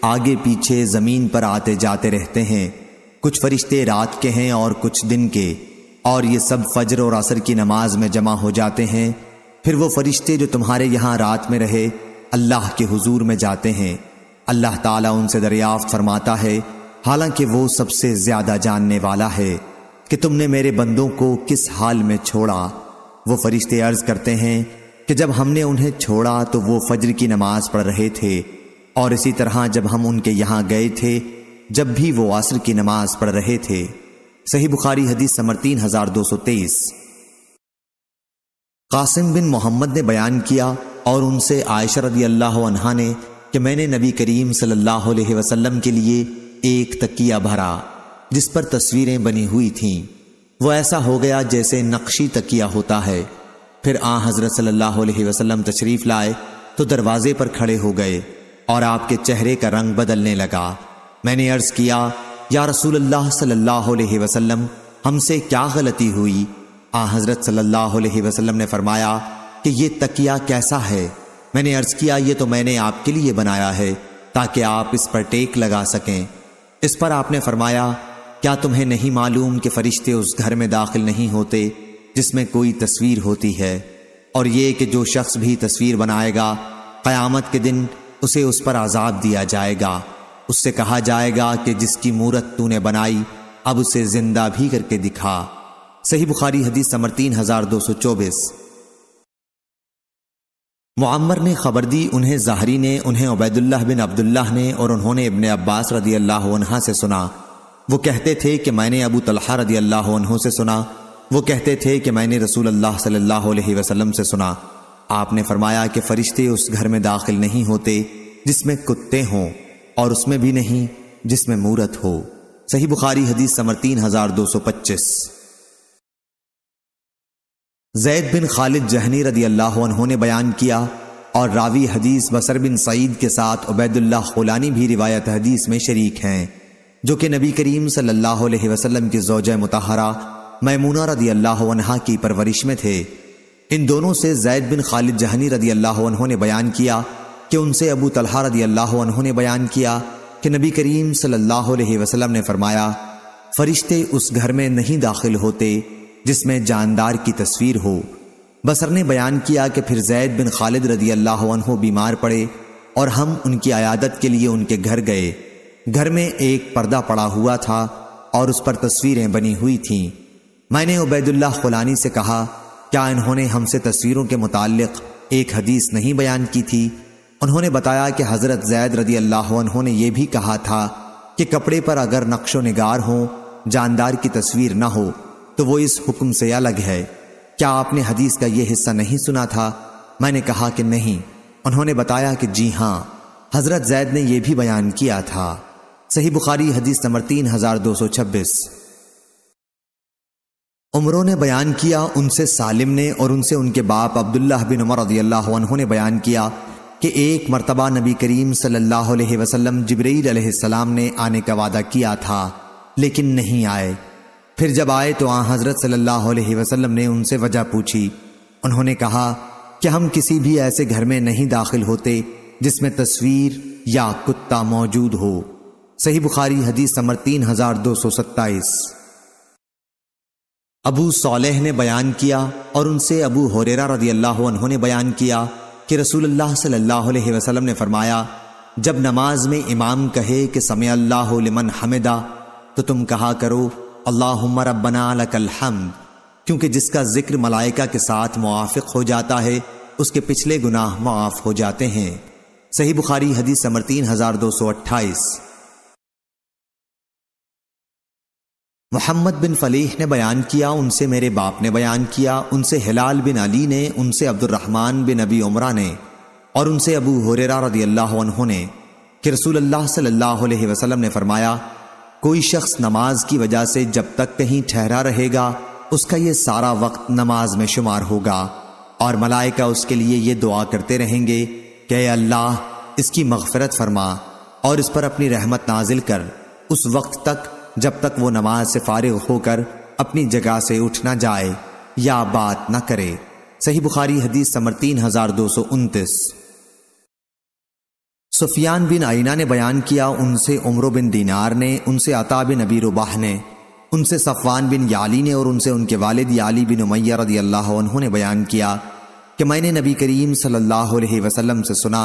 आगे पीछे ज़मीन पर आते जाते रहते हैं कुछ फरिश्ते रात के हैं और कुछ दिन के और ये सब फजर और असर की नमाज में जमा हो जाते हैं फिर वो फरिश्ते जो तुम्हारे यहाँ रात में रहे अल्लाह के हुजूर में जाते हैं अल्लाह ताला उनसे दरियाफ्त फरमाता है हालांकि वो सबसे ज्यादा जानने वाला है कि तुमने मेरे बंदों को किस हाल में छोड़ा वो फरिश्ते अर्ज करते हैं कि जब हमने उन्हें छोड़ा तो वो फजर की नमाज पढ़ रहे थे और इसी तरह जब हम उनके यहाँ गए थे जब भी वो असर की नमाज पढ़ रहे थे सही बुखारी हदीस समर तीन हजार दो सौ तेईस कासिम बिन मोहम्मद ने बयान किया और उनसे आयशर रदी अल्लाह ने कि मैंने नबी करीम सल्लल्लाहु अलैहि वसल्लम के लिए एक तकिया भरा जिस पर तस्वीरें बनी हुई थीं वो ऐसा हो गया जैसे नक्शी तकिया होता है फिर आ हजरत सल्लल्लाहु अलैहि वसल्लम तशरीफ लाए तो दरवाजे पर खड़े हो गए और आपके चेहरे का रंग बदलने लगा मैंने अर्ज किया या रसूल अल्लाह सल्लल्लाहु अलैहि वसल्लम हमसे क्या गलती हुई आ हजरत सल्लल्लाहु अलैहि वसल्लम ने फरमाया कि ये तकिया कैसा है मैंने अर्ज किया ये तो मैंने आपके लिए बनाया है ताकि आप इस पर टेक लगा सकें इस पर आपने फरमाया क्या तुम्हें नहीं मालूम कि फरिश्ते उस घर में दाखिल नहीं होते जिसमें कोई तस्वीर होती है और ये कि जो शख्स भी तस्वीर बनाएगा क़यामत के दिन उसे उस पर आज़ाब दिया जाएगा उससे कहा जाएगा कि जिसकी मूरत तूने बनाई अब उसे जिंदा भी करके दिखा सही बुखारी हदीस समर तीन हजार दो सौ चौबीस मुआमर ने खबर दी उन्हें जाहरी ने उन्हें उबैदुल्लाह बिन अब्दुल्लाह ने और उन्होंने इबन अब्बास रदी अल्लाह से सुना वो कहते थे कि मैंने अबू तलहा रदी अल्लाह से सुना वो कहते थे कि मैंने रसूल अल्लाह सल्लल्लाहु अलैहि वसल्लम से सुना आपने फरमाया कि फरिश्ते उस घर में दाखिल नहीं होते जिसमें कुत्ते हों और उसमें भी नहीं जिसमें मूरत हो सही बुखारी हदीस समर तीन हजार दो सौ पच्चीस जैद बिन खालिद जहनी रदी अल्लाह ने बयान किया और रावी हदीस बसर बिन सईद के साथ उबैदुल्ला खुलानी भी रिवायत हदीस में शरीक हैं जो कि नबी करीम सल्लल्लाहु अलैहि वसल्लम की जोज मुतहरा मैमूना रदी अल्लाह की परवरिश में थे इन दोनों से जैद बिन खालिद जहनी रदी अल्लाह ने बयान किया कि उनसे अबू तलहा रदी अल्लाह ने बयान किया कि नबी करीम सल्लल्लाहु अलैहि वसल्लम ने फरमाया फरिश्ते उस घर में नहीं दाखिल होते जिसमें जानदार की तस्वीर हो बसर ने बयान किया कि फिर जैद बिन खालिद रदी अल्लाह बीमार पड़े और हम उनकी आयादत के लिए उनके घर गए घर में एक पर्दा पड़ा हुआ था और उस पर तस्वीरें बनी हुई थीं मैंने उबैदुल्ला खुलानी से कहा क्या इन्होंने हमसे तस्वीरों के मुतालिक एक हदीस नहीं बयान की थी उन्होंने बताया कि हज़रत जैद रदी अल्लाह ने यह भी कहा था कि कपड़े पर अगर नक्शो नगार हो जानदार की तस्वीर न हो तो वो इस हुक्म से अलग है क्या आपने हदीस का यह हिस्सा नहीं सुना था मैंने कहा कि नहीं उन्होंने बताया कि जी हाँ हज़रत जैद ने यह भी बयान किया था सही बुखारी हदीस नंबर तीन हजार दो सौ छब्बीस उमरों ने बयान किया उनसे सालिम ने और उनसे उनके बाप अब्दुल्ला बिन उमर रदी अल्लाह ने बयान किया कि एक मरतबा नबी करीम सल्लल्लाहु अलैहि वसल्लम जिब्रील अलैहिस्सलाम ने आने का वादा किया था लेकिन नहीं आए फिर जब आए तो आ हजरत सल्लल्लाहु अलैहि वसल्लम ने उनसे वजह पूछी उन्होंने कहा कि हम किसी भी ऐसे घर में नहीं दाखिल होते जिसमें तस्वीर या कुत्ता मौजूद हो सही बुखारी हदीस समर तीन हजार दो सौ सत्ताईस अबू सोलह ने बयान किया और उनसे अबू होरेरा रजी अल्लाह ने बयान किया कि रसूलुल्लाह सल्लल्लाहु अलैहि वसल्लम ने फरमाया जब नमाज में इमाम कहे कि समय अल्लाह लिमन हमिदा तो तुम कहा करो अल्लाह रबना लकल हम क्योंकि जिसका जिक्र मलाइका के साथ मुआफ़ हो जाता है उसके पिछले गुनाह मुआफ़ हो जाते हैं सही बुखारी हदीस समर तीन हजार दो सौ अट्ठाईस मोहम्मद बिन फलीह ने बयान किया उनसे मेरे बाप ने बयान किया उनसे हिलाल बिन अली ने उनसे अब्दुलरहमान बिन अबी उमरा ने और उनसे अबू हुरेरा रदी अल्लाह ने कि रसूल अल्लाह सल्लल्लाहु अलैहि वसल्लम ने फरमाया कोई शख्स नमाज की वजह से जब तक कहीं ठहरा रहेगा उसका ये सारा वक्त नमाज में शुमार होगा और मलाइका उसके लिए ये दुआ करते रहेंगे कि अल्लाह इसकी मगफरत फरमा और इस पर अपनी रहमत नाजिल कर उस वक्त तक जब तक वो नमाज से फारिग होकर अपनी जगह से उठ ना जाए या बात ना करे सही बुखारी हदीस समर तीन हजार दो सौ उनतीस सुफियान बिन आइना ने बयान किया उनसे उम्र बिन दीनार ने उनसे अता बिन अबी रुबाह ने उनसे सफ़वान बिन याली ने और उनसे उनके वालिद याली बिन उमैया रदी अल्लाह ने बयान किया कि मैंने नबी करीम सल्लल्लाहु अलैहि वसल्लम से सुना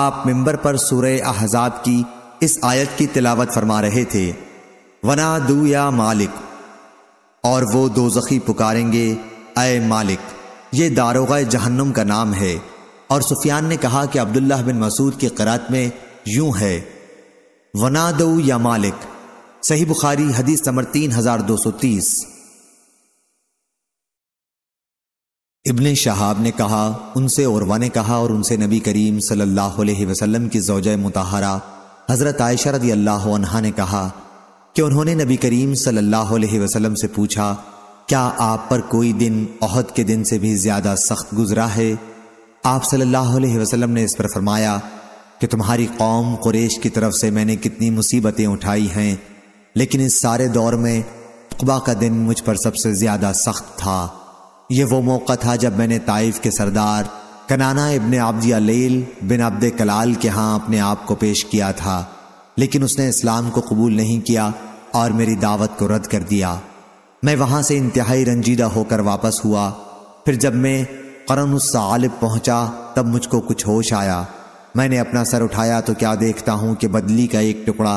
आप मिंबर पर सूरह अहजाब की इस आयत की तिलावत फरमा रहे थे वना दू या मालिक और वो दो जखी पुकारेंगे अय मालिक ये दारोगा जहन्नुम का नाम है और सुफियान ने कहा कि अब्दुल्लाह बिन मसूद की करात में यूं है वना दो या मालिक सही बुखारी हदीस समर तीन हजार दो सौ तीस इबन शहाब ने कहा उनसे औरवा ने कहा और उनसे नबी करीम सल्लल्लाहु अलैहि वसल्लम की जोज मुताहरा हज़रत आयशा रदी अल्लाह ने कहा कि उन्होंने नबी करीम सल्लल्लाहु अलैहि वसल्लम से पूछा क्या आप पर कोई दिन अहद के दिन से भी ज्यादा सख्त गुजरा है आप सल्लल्लाहु अलैहि वसल्लम ने इस पर फरमाया कि तुम्हारी कौम कुरेश की तरफ से मैंने कितनी मुसीबतें उठाई हैं लेकिन इस सारे दौर में उकबा का दिन मुझ पर सबसे ज्यादा सख्त था यह वो मौका था जब मैंने ताइफ के सरदार कनाना इबन अब्दिया लेल बिन अब्द कलाल के यहाँ अपने आप को पेश किया था लेकिन उसने इस्लाम को कबूल नहीं किया और मेरी दावत को रद्द कर दिया मैं वहाँ से इंतहाई रंजीदा होकर वापस हुआ फिर जब मैं करन सालिब पहुँचा तब मुझको कुछ होश आया मैंने अपना सर उठाया तो क्या देखता हूँ कि बदली का एक टुकड़ा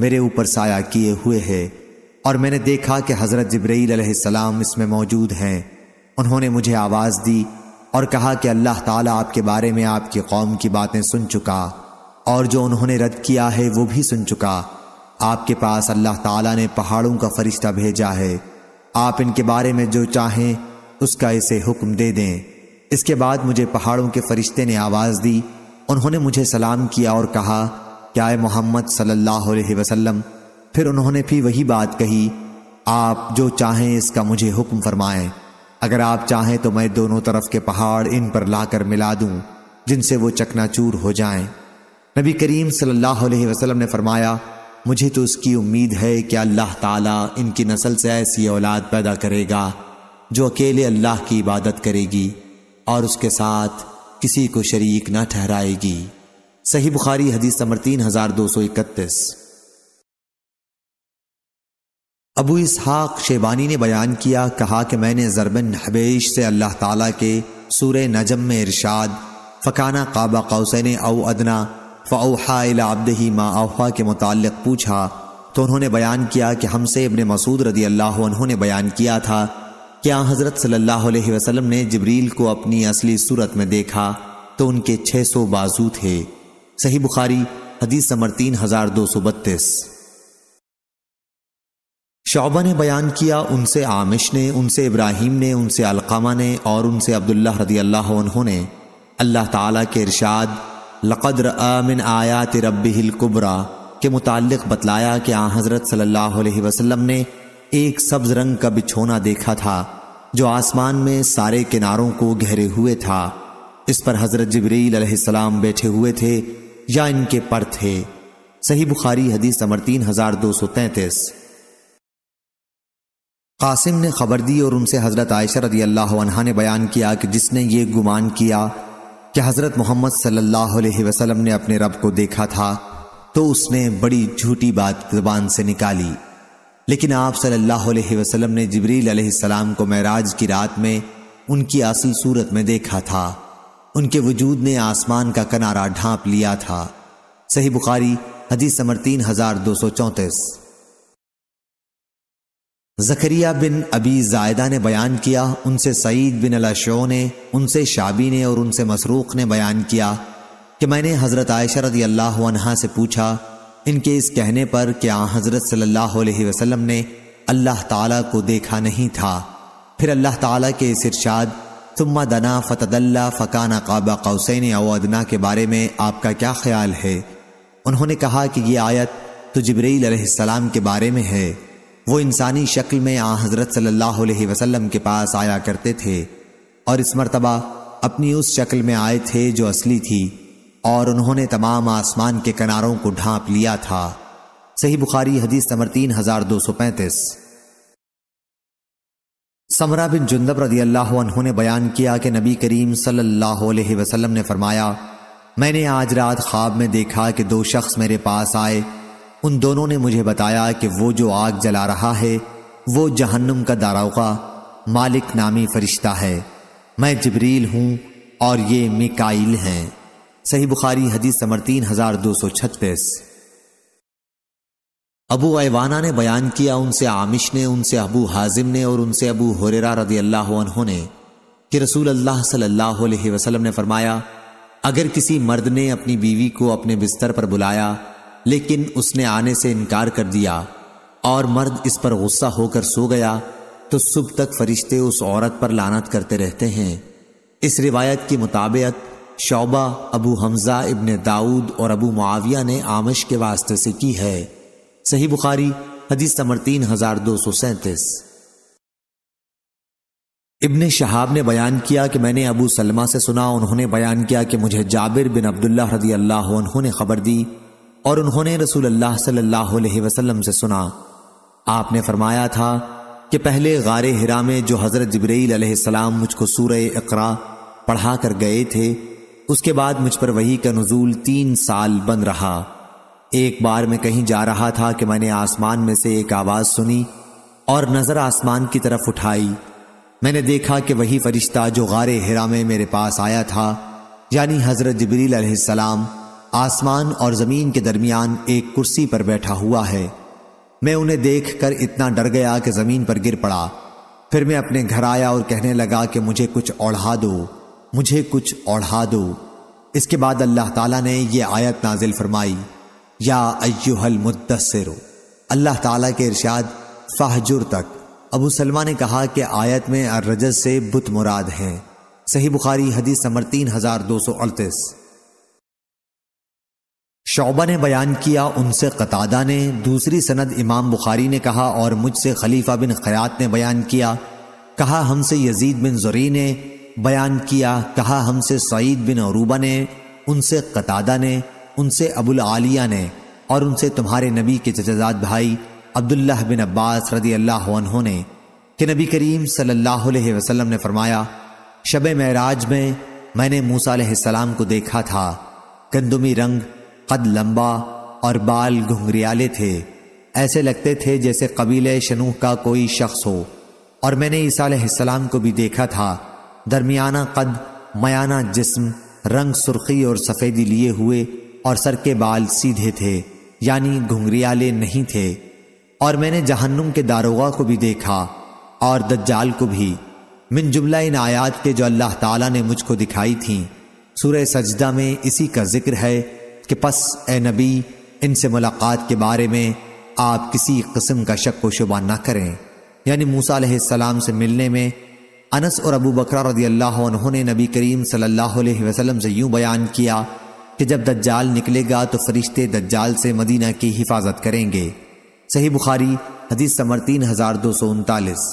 मेरे ऊपर साया किए हुए है और मैंने देखा कि हज़रत जब्रील इसमें मौजूद हैं उन्होंने मुझे आवाज़ दी और कहा कि अल्लाह ताला आपके बारे में आपकी कौम की बातें सुन चुका और जो उन्होंने रद्द किया है वो भी सुन चुका आपके पास अल्लाह ताला ने पहाड़ों का फरिश्ता भेजा है आप इनके बारे में जो चाहें उसका इसे हुक्म दे दें इसके बाद मुझे पहाड़ों के फरिश्ते ने आवाज़ दी उन्होंने मुझे सलाम किया और कहा क्या मोहम्मद सल्लल्लाहु अलैहि वसल्लम फिर उन्होंने भी वही बात कही आप जो चाहें इसका मुझे हुक्म फरमाएं अगर आप चाहें तो मैं दोनों तरफ के पहाड़ इन पर लाकर मिला दूं जिनसे वो चकनाचूर हो जाएं नबी करीम सल्लल्लाहु अलैहि वसल्लम ने फरमाया मुझे तो उसकी उम्मीद है कि अल्लाह ताला इनकी नस्ल से ऐसी औलाद पैदा करेगा जो अकेले अल्लाह की इबादत करेगी और उसके साथ किसी को शरीक ना ठहराएगी सही बुखारी हदीस नंबर तीन हजार दो सौ इकतीस अबू इसहाक शेबानी ने बयान किया कहा कि मैंने जरबन हबेश से अल्लाह ताला के सूर नजम में इरशाद फ़काना काबा कौसैन अदना फ़ाउहा अब्दही माँ अवहा के मुतल पूछा तो उन्होंने बयान किया कि हमसे इबन मसूद रदी अल्लाह ने बयान किया था कि हज़रत सल्लल्लाहु अलैहि वसल्लम ने जबरील को अपनी असली सूरत में देखा तो उनके 600 बाजू थे सही बुखारी हदीस समर तीन हजार दो सौ बत्तीस शोबा ने बयान किया उनसे आमिश ने उनसे इब्राहिम ने उनसे अलकामा ने और उनसे अब्दुल्ला रदी अल्लाह ने अल्लाह ताला के इरशाद लक़द्र आमिन आयात रब्बिलकुबरा के मुतालिक बतलाया कि आ हज़रत सल्लल्लाहु अलैहि वसल्लम ने एक सब्ज़ रंग का बिछोना देखा था जो आसमान में सारे किनारों को घेरे हुए था इस पर हज़रत जबरील अलैहिस्सलाम बैठे हुए थे या इनके पर थे सही बुखारी हदीस अमर तीन हजार दो सौ तैतीस कासिम ने खबर दी और उनसे हज़रत आयशर रदी अल्लाह ने बयान किया कि जिसने ये गुमान किया कि हज़रत मोहम्मद सल्लल्लाहु अलैहि वसल्लम ने अपने रब को देखा था तो उसने बड़ी झूठी बात जबान से निकाली लेकिन आप सल्लल्लाहु अलैहि वसल्लम ने जबरील अलैहिस्सलाम को महराज की रात में उनकी असल सूरत में देखा था उनके वजूद ने आसमान का किनारा ढांप लिया था सही बुखारी हदीस समर तीन हजार दो सौ चौंतीस जखरिया बिन अबी जायदा ने बयान किया उनसे सईद बिन अलाशो ने उनसे शाबी ने और उनसे मसरूख ने बयान किया कि मैंने हज़रत आयशर रदी अल्लाह से पूछा इनके इस कहने पर क्या हज़रत सल्लल्लाहु वसल्लम ने अल्लाह ताला को देखा नहीं था फिर अल्लाह ताला के इस इरशाद तुम्मा दना फतदल्ला फ़काना काबा कौसैन अवदना के बारे में आपका क्या ख्याल है उन्होंने कहा कि यह आयत तो जबरील के बारे में है वो इंसानी शक्ल में आ हजरत सल्लल्लाहु अलैहि वसल्लम के पास आया करते थे और इस मरतबा अपनी उस शक्ल में आए थे जो असली थी और उन्होंने तमाम आसमान के किनारों को ढांप लिया था सही बुखारी हदीस नंबर तीन हजार दो सौ पैंतीस समरा बिन जुंदब रदी अल्लाह ने बयान किया कि नबी करीम सल्लल्लाहु अलैहि वसल्लम ने फरमाया मैंने आज रात ख्वाब में देखा कि दो शख्स मेरे पास आए उन दोनों ने मुझे बताया कि वो जो आग जला रहा है वो जहन्नुम का दारोगा मालिक नामी फरिश्ता है मैं जबरील हूँ और ये मिकाइल हैं सही बुखारी हदीस समर तीन हजार दो सौ छत्तीस अबू ऐवाना ने बयान किया उनसे आमिश ने उनसे अबू हाजिम ने और उनसे अबू हुरेरा रदी अल्लाह ने कि रसूल अल्लाह सल्लल्लाहु अलैहि वसल्लम ने फरमाया अगर किसी मर्द ने अपनी बीवी को अपने बिस्तर पर बुलाया लेकिन उसने आने से इनकार कर दिया और मर्द इस पर गुस्सा होकर सो गया तो सुबह तक फरिश्ते उस औरत पर लानत करते रहते हैं इस रिवायत के मुताबिक शौबा अबू हमज़ा इब्ने दाऊद और अबू मुआविया ने आमश के वास्ते से की है सही बुखारी हदीस नंबर तीन हजार दो सौ सैंतीस इबन शहाब ने बयान किया कि मैंने अबू सलमा से सुना उन्होंने बयान किया कि मुझे जाबिर बिन अब्दुल्ला रदी अल्लाह उन्होंने खबर दी और उन्होंने रसूल अल्लाह सल्लल्लाहु अलैहि वसल्लम से सुना आपने फरमाया था कि पहले गारे हिरा में जो हज़रत जबरील अलैहिस्सलाम मुझको सूरह इकरा पढ़ा कर गए थे उसके बाद मुझ पर वही का नजूल तीन साल बंद रहा एक बार मैं कहीं जा रहा था कि मैंने आसमान में से एक आवाज़ सुनी और नज़र आसमान की तरफ उठाई मैंने देखा कि वही फरिश्ता जो गारे हिरा में मेरे पास आया था यानी हज़रत जबरील अलैहिस्सलाम आसमान और ज़मीन के दरमियान एक कुर्सी पर बैठा हुआ है मैं उन्हें देख कर इतना डर गया कि ज़मीन पर गिर पड़ा फिर मैं अपने घर आया और कहने लगा कि मुझे कुछ ओढ़ा दो मुझे कुछ ओढ़ा दो इसके बाद अल्लाह ताला ने यह आयत नाजिल फरमाई या अयुहल मुद्दसर अल्लाह ताला के इरशाद फाहजुर तक अबू सलमा ने कहा कि आयत में अर्रजत से बुत मुराद हैं सही बुखारी हदीस समर तीन हज़ार दो सौ अड़तीस शोबा ने बयान किया उनसे कतादा ने दूसरी सनद इमाम बुखारी ने कहा और मुझसे खलीफा बिन खयात ने बयान किया कहा हमसे यजीद बिन जोरी ने बयान किया कहा हमसे सईद बिन अरूबा ने उनसे कतादा ने उनसे अबुल आलिया ने और उनसे तुम्हारे नबी के चचाजाद भाई अब्दुल्लाह बिन अब्बास रदी अल्लाह ने कि नबी करीम सल्लल्लाहु वसल्लम ने फरमाया शब मराज में मैंने मूसा सलाम को देखा था गंदुमी रंग कद लंबा और बाल घुंघरियाले थे ऐसे लगते थे जैसे कबीले शनूह का कोई शख्स हो और मैंने ईसा को भी देखा था दरमियाना कद मयाना जिस्म रंग सुर्खी और सफ़ेदी लिए हुए और सर के बाल सीधे थे यानी घुंघरियाले नहीं थे और मैंने जहन्नुम के दारोगा को भी देखा और दज्जाल को भी मिन जुमला इन आयात के जो अल्लाह ताला ने मुझको दिखाई थी सूर्य सजदा में इसी का जिक्र है कि पस ए नबी इनसे मुलाकात के बारे में आप किसी कस्म का शक व शुबा ना करें यानी मूसा से मिलने में अनस और अबू बकरा रदी अल्लाह उन्होंने नबी करीम सल्लल्लाहु अलैहि वसल्लम से यूं बयान किया कि जब दज्जाल निकलेगा तो फरिश्ते दज्जाल से मदीना की हिफाजत करेंगे सही बुखारी हदीस समर तीन हजार दो सौ उनतालीस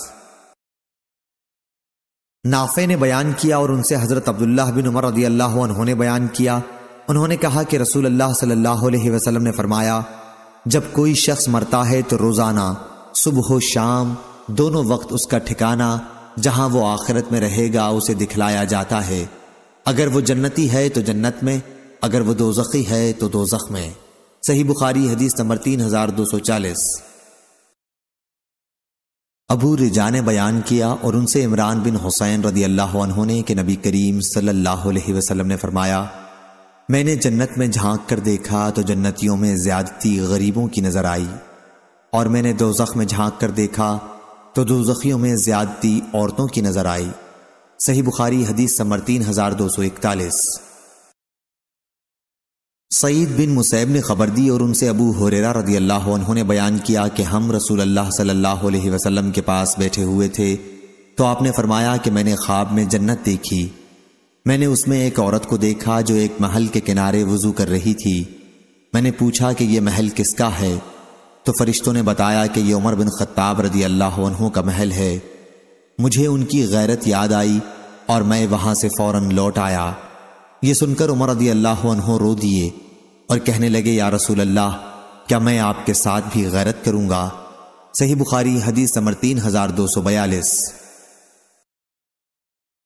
नाफे ने बयान किया और उनसे हजरत अब्दुल्ला बिन उमर रदी अल्लाह ने बयान किया उन्होंने कहा कि रसूल अल्लाह सल्लल्लाहु अलैहि वसल्लम ने फरमाया जब कोई शख्स मरता है तो रोज़ाना सुबह शाम दोनों वक्त उसका ठिकाना जहां वो आखिरत में रहेगा उसे दिखलाया जाता है अगर वो जन्नती है तो जन्नत में अगर वो दोजखी है तो दो में सही बुखारी हदीस नंबर तीन हजार दो सौ चालीस अबू रिजा ने बयान किया और उनसे इमरान बिन हुसैन रदी अल्लाह ने कि नबी करीम सल्लल्लाहु अलैहि वसल्लम ने फरमाया मैंने जन्नत में झांक कर देखा तो जन्नतियों में ज्यादती गरीबों की नज़र आई और मैंने दोजख में झांक कर देखा तो दोजखियों में ज्यादती औरतों की नज़र आई सही बुखारी हदीस समर तीन हजार दो सौ इकतालीस सईद बिन मुसैब ने खबर दी और उनसे अबू हुरेरा रदी अल्लाह उन्होंने बयान किया कि हम रसूल अल्लाह सल्लल्लाहु अलैहि वसल्लम के पास बैठे हुए थे तो आपने फरमाया कि मैंने ख्वाब में जन्नत देखी मैंने उसमें एक औरत को देखा जो एक महल के किनारे वजू कर रही थी मैंने पूछा कि यह महल किसका है तो फरिश्तों ने बताया कि यह उमर बिन खत्ताब रदी अल्लाह का महल है मुझे उनकी गैरत याद आई और मैं वहां से फौरन लौट आया ये सुनकर उमर रदी अल्लाह रो दिए और कहने लगे या रसूल अल्लाह क्या मैं आपके साथ भी गैरत करूंगा सही बुखारी हदीस समर तीन हजार दो सौ बयालीस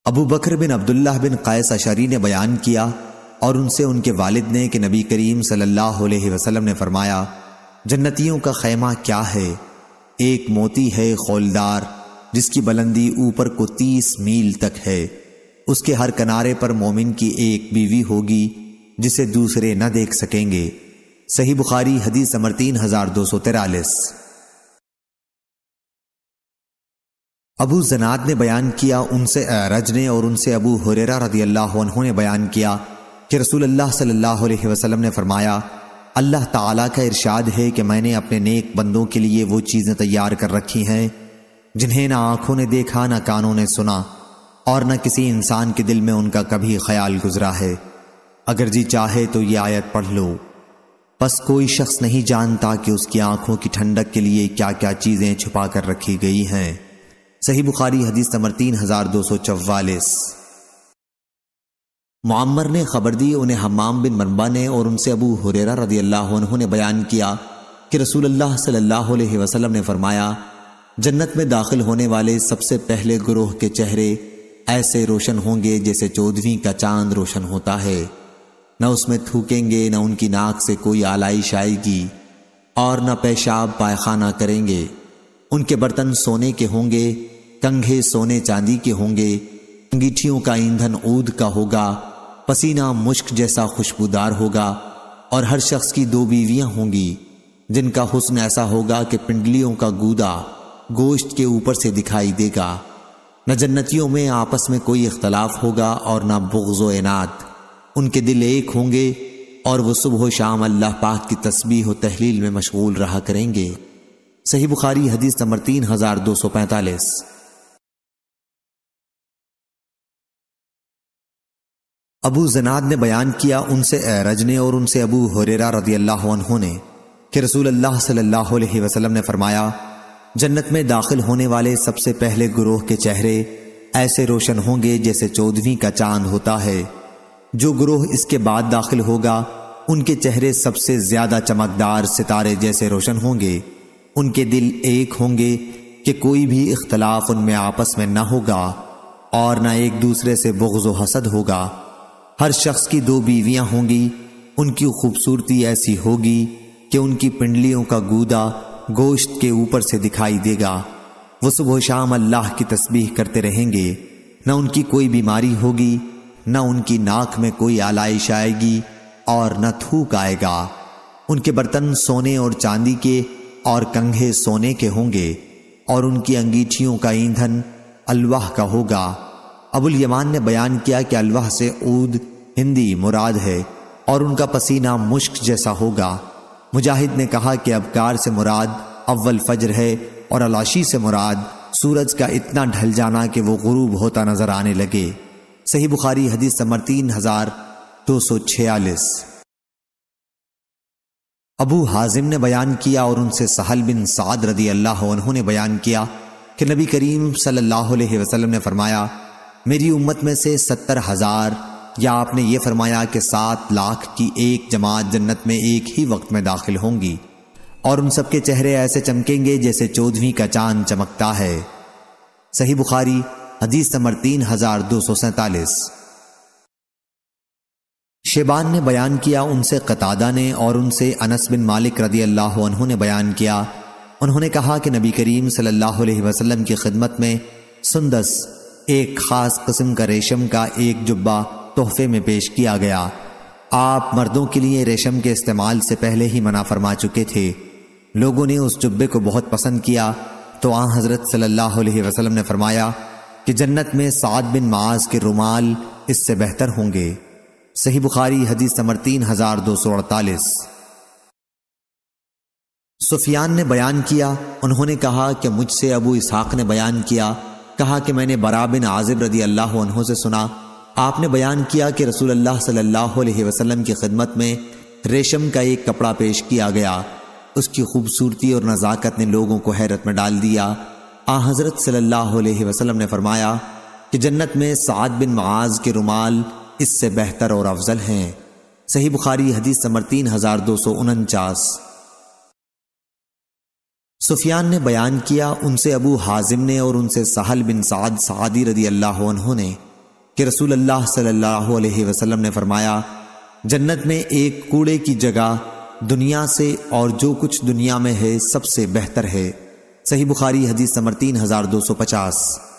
अबू बकर बिन अब्दुल्ला बिन कायस अशरी ने बयान किया और उनसे उनके वालिद ने कि नबी करीम सल्लल्लाहु अलैहि वसल्लम ने फरमाया जन्नतियों का खैमा क्या है एक मोती है खोलदार जिसकी बुलंदी ऊपर को तीस मील तक है उसके हर किनारे पर मोमिन की एक बीवी होगी जिसे दूसरे न देख सकेंगे सही बुखारी हदीस समर तीन हजार दो सौ तिरालीस अबू जनाद ने बयान किया उनसे अरज ने और उनसे अबू हुरेरा रदी अल्लाह ने बयान किया कि रसूल अल्लाह सल्लल्लाहु अलैहि वसल्लम ने फरमाया अल्लाह ताला का इरशाद है कि मैंने अपने नेक बंदों के लिए वो चीज़ें तैयार कर रखी हैं जिन्हें ना आंखों ने देखा ना कानों ने सुना और न किसी इंसान के दिल में उनका कभी ख्याल गुजरा है अगर जी चाहे तो ये आयत पढ़ लो बस कोई शख्स नहीं जानता कि उसकी आंखों की ठंडक के लिए क्या क्या चीज़ें छुपा कर रखी गई हैं सही बुखारी हदीस नंबर तीन हजार दो सौ चवालिस मम्मर ने खबर दी उन्हें हमाम बिन मनबा ने और उनसे अबू हुरेरा रदी अल्लाह ने बयान किया कि रसूल अल्लाह सल्लल्लाहु अलैहि वसल्लम ने फरमाया जन्नत में दाखिल होने वाले सबसे पहले ग्रोह के चेहरे ऐसे रोशन होंगे जैसे चौदहवीं का चांद रोशन होता है न उसमें थूकेंगे न उनकी नाक से कोई आलाइश आएगी और न पेशाब पायखाना करेंगे उनके बर्तन सोने के होंगे कंघे सोने चांदी के होंगे अंगीठियों का ईंधन ऊद का होगा पसीना मुश्क जैसा खुशबूदार होगा और हर शख्स की दो बीवियां होंगी जिनका हुस्न ऐसा होगा कि पिंडलियों का गूदा गोश्त के ऊपर से दिखाई देगा न जन्नतियों में आपस में कोई इख्तलाफ होगा और न बुग्जो इनात उनके दिल एक होंगे और वो सुबह शाम अल्लाह पाक की तस्बीह व तहलील में मशगूल रहा करेंगे सही बुखारी हदीस नंबर तीन हजार दो सौ पैंतालीस अबू जनाद ने बयान किया उनसे एरज ने और उनसे अबू हुरेरा रदी अल्लाह ने कि रसूल अल्लाह सल्लल्लाहु अलैहि वसल्लम ने फरमाया जन्नत में दाखिल होने वाले सबसे पहले गुरोह के चेहरे ऐसे रोशन होंगे जैसे चौदहवीं का चांद होता है जो गुरोह इसके बाद दाखिल होगा उनके चेहरे सबसे ज्यादा चमकदार सितारे जैसे रोशन होंगे उनके दिल एक होंगे कि कोई भी इख्तलाफ उनमें आपस में ना होगा और ना एक दूसरे से बुग्ज व हसद होगा हर शख्स की दो बीवियां होंगी उनकी खूबसूरती ऐसी होगी कि उनकी पिंडलियों का गूदा गोश्त के ऊपर से दिखाई देगा वो सुबह शाम अल्लाह की तस्बीह करते रहेंगे न उनकी कोई बीमारी होगी न उनकी नाक में कोई आलाइश आएगी और न थूक आएगा उनके बर्तन सोने और चांदी के और कंघे सोने के होंगे और उनकी अंगीठियों का ईंधन अल्वाह का होगा अबुल यमान ने बयान किया कि अल्वाह से ऊद हिंदी मुराद है और उनका पसीना मुश्क जैसा होगा मुजाहिद ने कहा कि अबकार से मुराद अव्वल फज्र है और अलाशी से मुराद सूरज का इतना ढल जाना कि वो गुरूब होता नजर आने लगे सही बुखारी हदीस समर तीन हजार दो सौ छियालीस अबू हाजिम ने बयान किया और उनसे सहल बिन साद रदी अल्लाह ने बयान किया कि नबी करीम सल्लल्लाहु अलैहि वसल्लम ने फरमाया मेरी उम्मत में से सत्तर हज़ार या आपने ये फरमाया कि सात लाख की एक जमात जन्नत में एक ही वक्त में दाखिल होंगी और उन सबके चेहरे ऐसे चमकेंगे जैसे चौदहवीं का चांद चमकता है सही बुखारी हदीस समर तीन हजार दो सौ सैंतालीस शेबान ने बयान किया उनसे कतादा ने और उनसे अनस बिन मालिक रदी अल्लाह ने बयान किया उन्होंने कहा कि नबी करीम सल्लल्लाहु अलैहि वसल्लम की खिदमत में सुंदस एक खास कस्म का रेशम का एक जुब्बा तोहफे में पेश किया गया आप मर्दों के लिए रेशम के इस्तेमाल से पहले ही मना फरमा चुके थे लोगों ने उस जुब्बे को बहुत पसंद किया तो आ हज़रत सल्लल्लाहु अलैहि वसल्लम ने फरमाया कि जन्नत में सात बिन माज के रुमाल इससे बेहतर होंगे सही बुखारी हदीस नंबर तीन हजार दो सौ अड़तालीस सुफियान ने बयान किया उन्होंने कहा कि मुझसे अबू इसहाक ने बयान किया कहा कि मैंने बराबिन आजिब रदी अल्लाह उन्हों से सुना आपने बयान किया कि रसूल अल्लाह सल्लल्लाहु अलैहि वसल्लम की खिदमत में रेशम का एक कपड़ा पेश किया गया उसकी खूबसूरती और नज़ाकत ने लोगों को हैरत में डाल दिया आ हज़रत सल्लल्लाहु अलैहि वसल्लम ने फरमाया कि जन्नत में साद बिन मआज के रुमाल इससे बेहतर और अफजल हैं सही बुखारी हदीस समर तीन हजार दो सौ उनचास सुफियान ने बयान किया उनसे अबू हाजिम ने और उनसे साहल बिन साद सादी रदी अल्लाह उन्होंने कि रसूल अल्लाह सल्लल्लाहु अलैहि वसल्लम ने फरमाया जन्नत में एक कूड़े की जगह दुनिया से और जो कुछ दुनिया में है सबसे बेहतर है सही बुखारी हदीस समर तीन हजार दो सौ पचास